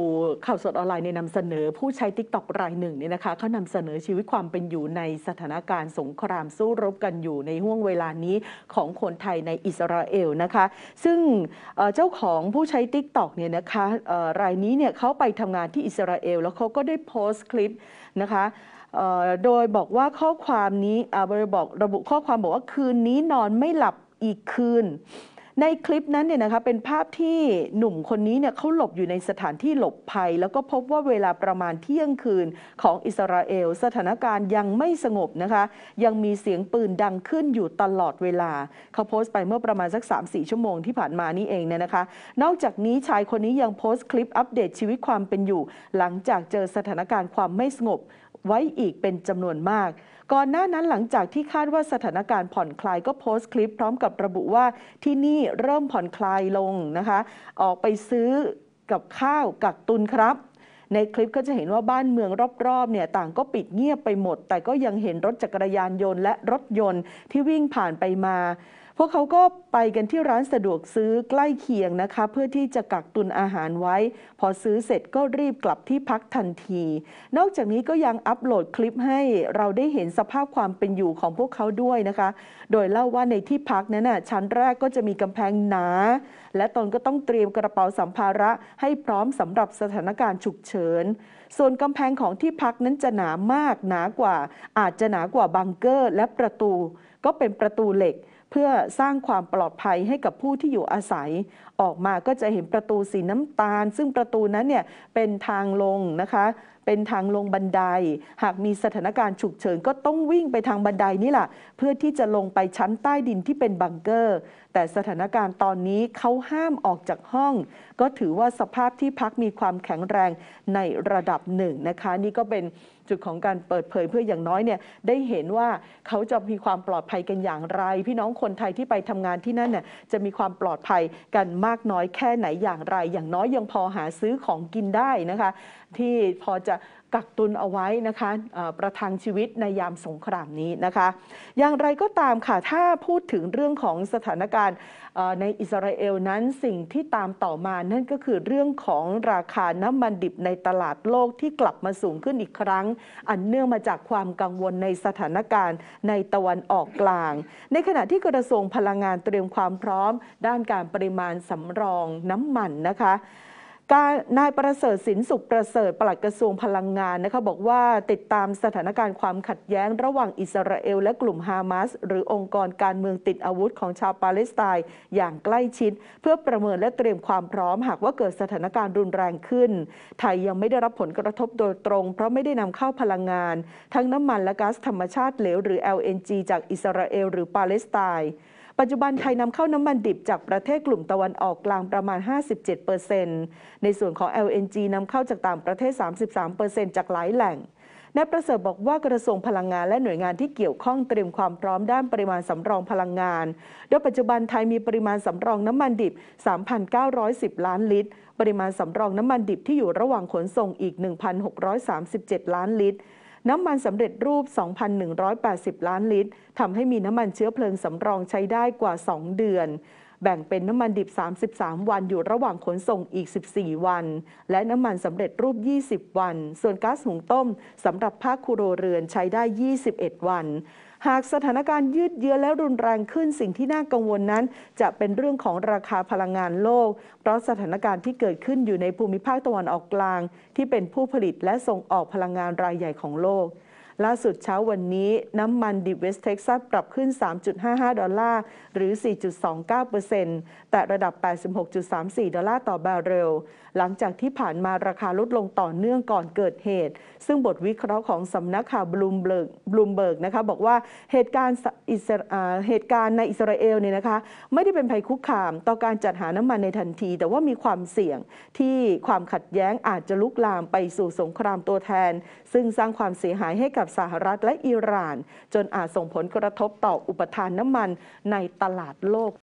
ูข่าวสดออนไลน์ในนำเสนอผู้ใช้ทิกตอกรายหนึ่งเนี่ยนะคะเขานำเสนอชีวิตความเป็นอยู่ในสถานการณ์สงครามสู้รบกันอยู่ในห่วงเวลานี้ของคนไทยในอิสราเอลนะคะ ซึ่งเจ้าของผู้ใช้ทิกตอกเนี่ยนะคะรายนี้เนี่ยเขาไปทำงานที่อิสราเอลแล้วเขาก็ได้โพสต์คลิปนะคะโดยบอกว่าข้อความนี้บริบอกระบุข้อความบอกว่าคืนนี้นอนไม่หลับอีกคืนในคลิปนั้นเนี่ยนะคะเป็นภาพที่หนุ่มคนนี้เนี่ยเขาหลบอยู่ในสถานที่หลบภัย แล้วก็พบว่าเวลาประมาณเที่ยงคืนของอิสราเอล สถานการณ์ยังไม่สงบนะคะยังมีเสียงปืนดังขึ้นอยู่ตลอดเวลา เขาโพสต์ไปเมื่อประมาณสัก3-4 ชั่วโมงที่ผ่านมานี่เองเนี่ยนะคะนอกจากนี้ชายคนนี้ยังโพสต์คลิปอัปเดตชีวิตความเป็นอยู่ หลังจากเจอสถานการณ์ความไม่สงบไว้อีกเป็นจำนวนมาก ก่อนหน้านั้นหลังจากที่คาดว่าสถานการณ์ผ่อนคลายก็โพสต์คลิป พร้อมกับระบุว่าที่นี่เริ่มผ่อนคลายลงนะคะ ออกไปซื้อกับข้าวกักตุนครับ ในคลิปก็จะเห็นว่าบ้านเมืองรอบๆเนี่ยต่างก็ปิดเงียบไปหมด แต่ก็ยังเห็นรถจักรยานยนต์และรถยนต์ ที่วิ่งผ่านไปมาพวกเขาก็ไปกันที่ร้านสะดวกซื้อใกล้เคียงนะคะ เพื่อที่จะกักตุนอาหารไว้ พอซื้อเสร็จก็รีบกลับที่พักทันที นอกจากนี้ก็ยังอัปโหลดคลิปให้เราได้เห็นสภาพความเป็นอยู่ของพวกเขาด้วยนะคะ โดยเล่าว่าในที่พักนั้นนะชั้นแรกก็จะมีกำแพงหนา และตนก็ต้องเตรียมกระเป๋าสัมภาระ ให้พร้อมสำหรับสถานการณ์ฉุกเฉินส่วนกำแพงของที่พักนั้นจะหนามากหนากว่า อาจจะหนากว่าบังเกอร์และประตูก็เป็นประตูเหล็กเพื่อสร้างความปลอดภัยให้กับผู้ที่อยู่อาศัยออกมาก็จะเห็นประตูสีน้ำตาล ซึ่งประตูนั้นเนี่ยเป็นทางลงนะคะ เป็นทางลงบันได หากมีสถานการณ์ฉุกเฉิน ก็ต้องวิ่งไปทางบันไดนี่แหละเพื่อที่จะลงไปชั้นใต้ดินที่เป็นบังเกอร์ แต่สถานการณ์ตอนนี้เขาห้ามออกจากห้อง ก็ถือว่าสภาพที่พักมีความแข็งแรงในระดับหนึ่งนะคะ นี่ก็เป็นจุดของการเปิดเผยเพื่ออย่างน้อยเนี่ยได้เห็นว่าเขาจะมีความปลอดภัยกันอย่างไรพี่น้องคนไทยที่ไปทำงานที่นั่นเนี่ยจะมีความปลอดภัยกันมากน้อยแค่ไหนอย่างไร อย่างน้อยยังพอหาซื้อของกินได้นะคะ ที่พอจะกักตุนเอาไว้นะคะประทังชีวิตในยามสงครามนี้นะคะ อย่างไรก็ตามค่ะ ถ้าพูดถึงเรื่องของสถานการณ์ในอิสราเอลนั้นสิ่งที่ตามต่อมานั่นก็คือเรื่องของราคาน้ำมันดิบในตลาดโลกที่กลับมาสูงขึ้นอีกครั้ง อันเนื่องมาจากความกังวลในสถานการณ์ในตะวันออกกลาง ในขณะที่กระทรวงพลังงานเตรียมความพร้อม ด้านการปริมาณสำรองน้ำมันนะคะการนายประเสริฐสินสุขประเสริฐปลัดกระทรวงพลังงานนะคะบอกว่าติดตามสถานการณ์ความขัดแย้งระหว่างอิสราเอล และกลุ่มฮามาสหรือองค์กรการเมืองติดอาวุธของชาวปาเลสไตน์อย่างใกล้ชิด เพื่อประเมินและเตรียมความพร้อม หากว่าเกิดสถานการณ์รุนแรงขึ้นไทยยังไม่ได้รับผลกระทบโดยตรง เพราะไม่ได้นำเข้าพลังงาน ทั้งน้ำมันและก๊าซธรรมชาติเหลวหรือ LNG จากอิสราเอล หรือปาเลสไตน์ปัจจุบันไทยนำเข้าน้ำมันดิบจากประเทศกลุ่มตะวันออกกลางประมาณ 57%ในส่วนของ LNG นำเข้าจากต่างประเทศ 33%จากหลายแหล่งนายประเสริฐบอกว่ากระทรวงพลังงานและหน่วยงานที่เกี่ยวข้องเตรียมความพร้อมด้านปริมาณสำรองพลังงาน โดยปัจจุบันไทยมีปริมาณสำรองน้ำมันดิบ 3,910 ล้านลิตร ปริมาณสำรองน้ำมันดิบที่อยู่ระหว่างขนส่งอีก 1,637 ล้านลิตรน้ำมันสำเร็จรูป 2,180 ล้านลิตร ทำให้มีน้ำมันเชื้อเพลิงสำรองใช้ได้กว่า 2 เดือนแบ่งเป็นน้ำมันดิบ 33 วันอยู่ระหว่างขนส่งอีก 14 วัน และน้ำมันสำเร็จรูป 20 วัน ส่วนก๊าซหุงต้มสำหรับภาคครโรเรือนใช้ได้ 21 วัน หากสถานการณ์ยืดเยื้อและรุนแรงขึ้นสิ่งที่น่ากังวลนั้น จะเป็นเรื่องของราคาพลังงานโลก เพราะสถานการณ์ที่เกิดขึ้นอยู่ในภูมิภาคตะวันออกกลาง ที่เป็นผู้ผลิตและส่งออกพลังงานรายใหญ่ของโลกล่าสุดเช้าวันนี้น้ำมันดิบเวสเท็กซัสปรับขึ้น 3.55 ดอลลาร์หรือ 4.29%เเปอร์์ซ็นตแต่ระดับ 86.34 ดอลลาร์ต่อบาร์เรลหลังจากที่ผ่านมาราคาลดลงต่อเนื่องก่อนเกิดเหตุ ซึ่งบทวิเคราะห์ของสำนักข่าวบลูมเบิร์กบลูมเบิร์กนะคะบอกว่าเหตุการณ์อิสเหตุการณ์ในอิสราเอลเนี่ยนะคะไม่ได้เป็นภัยคุกคามต่อการจัดหาน้ำมันในทันที แต่ว่ามีความเสี่ยงที่ความขัดแย้งอาจจะลุกลามไปสู่สงครามตัวแทน ซึ่งสร้างความเสียหายให้กับสหรัฐและอิหร่าน จนอาจส่งผลกระทบต่ออุปทานน้ำมันในตลาดโลก